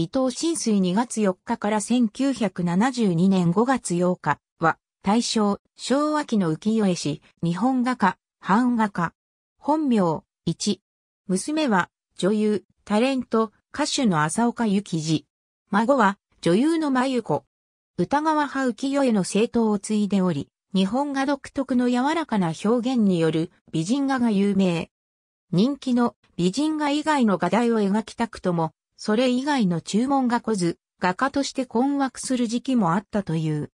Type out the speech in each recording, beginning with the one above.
伊藤新水2月4日から1972年5月8日は、大正、昭和期の浮世絵師、日本画家、版画家。本名、1。娘は、女優、タレント、歌手の浅岡幸き孫は、女優の真由子。歌川派浮世絵の正党を継いでおり、日本画独特の柔らかな表現による美人画が有名。人気の美人画以外の画題を描きたくとも、それ以外の注文が来ず、画家として困惑する時期もあったという。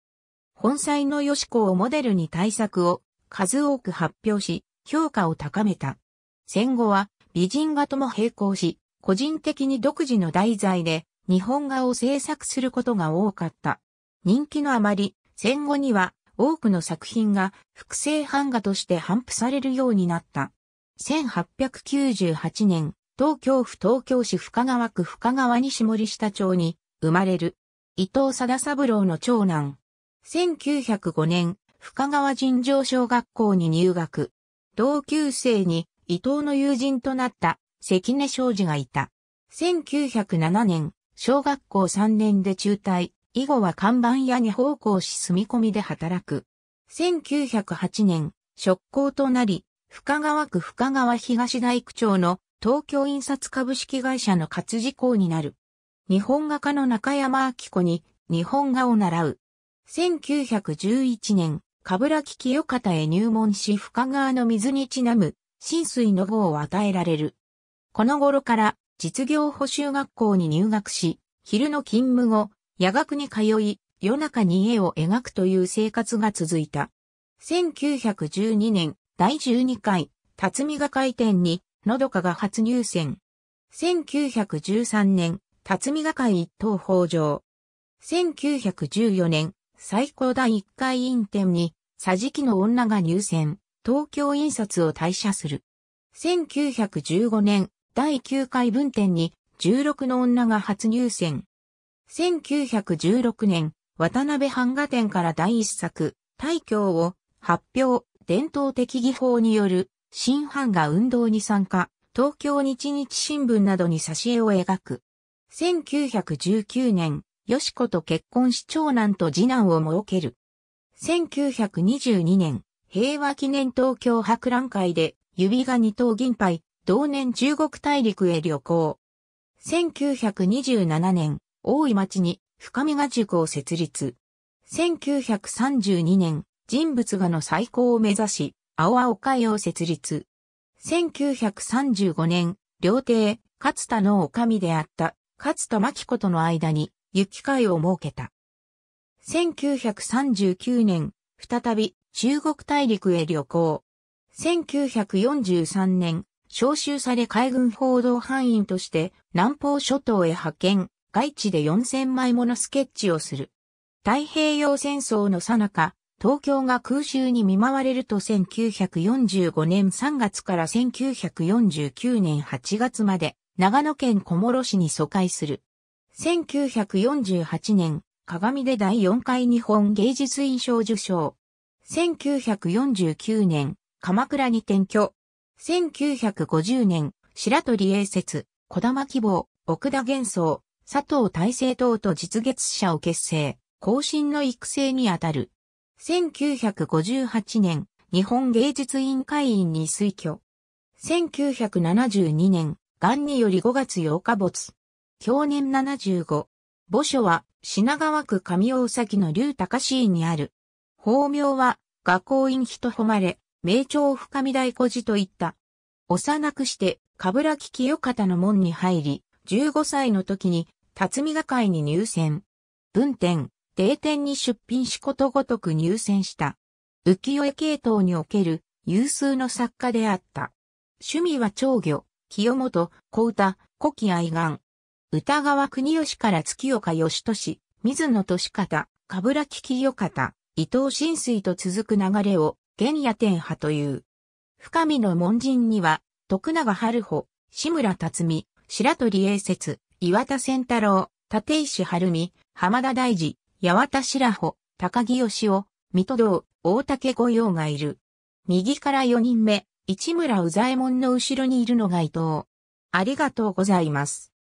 本妻のよしこをモデルに対策を数多く発表し、評価を高めた。戦後は美人画とも並行し、個人的に独自の題材で日本画を制作することが多かった。人気のあまり、戦後には多くの作品が複製版画として反布されるようになった。1898年、東京府東京市深川区深川西森下町に生まれる。伊藤貞三郎の長男。1905年、深川尋常小学校に入学。同級生に伊藤の友人となった関根昌司がいた。1907年、小学校3年で中退、以後は看板屋に奉公し住み込みで働く。1908年、職校となり、深川区深川東大区長の東京印刷株式会社の活字校になる。日本画家の中山明子に日本画を習う。1911年、冠城清方へ入門し深川の水にちなむ、浸水の号を与えられる。この頃から実業補修学校に入学し、昼の勤務後、夜学に通い、夜中に絵を描くという生活が続いた。1912年、第12回、辰巳画会展にのどかが初入選。1913年、辰巳が会一等法上。1914年、最高第1回院展に、桟敷の女が入選、東京印刷を退社する。1915年、第9回文展に、16の女が初入選。1916年、渡辺版画展から第一作、大教を発表、伝統的技法による新版が運動に参加、東京日日新聞などに挿絵を描く。1919年、よしこと結婚し長男と次男を設ける。1922年、平和記念東京博覧会で、指が二等銀杯、同年中国大陸へ旅行。1927年、大井町に深見が塾を設立。1932年、人物画の再興を目指し、青青会を設立。1935年、料亭、勝田の女将であった勝田牧子との間に、雪会を設けた。1939年、再び中国大陸へ旅行。1943年、召集され海軍報道範囲として南方諸島へ派遣、外地で4000枚ものスケッチをする。太平洋戦争の最中、東京が空襲に見舞われると1945年3月から1949年8月まで長野県小諸市に疎開する。1948年、鏡で第4回日本芸術院賞受賞。1949年、鎌倉に転居。1950年、白鳥英節、小玉希望、奥田幻想、佐藤大成等と実月者を結成、後進の育成にあたる。1958年、日本芸術委員会員に推挙。1972年、元により5月8日没。去年75。墓所は品川区上大崎の竜高市院にある。法名は学校院人誉れ、名長深見大孤児といった。幼くして、かぶらき清方の門に入り、15歳の時に、辰巳画会に入選。文典、定点に出品しことごとく入選した。浮世絵系統における有数の作家であった。趣味は長魚、清本、小歌、古希愛顔。歌川国吉から月岡義俊、水野俊方、鏑木清方、伊藤新水と続く流れを、玄野天派という。深見の門人には、徳永春穂、志村辰巳、白鳥英節、岩田仙太郎、立石晴美、浜田大二、八幡白穂、高木義雄、水戸道、大竹御用がいる。右から四人目、市村宇左衛門の後ろにいるのが伊藤。ありがとうございます。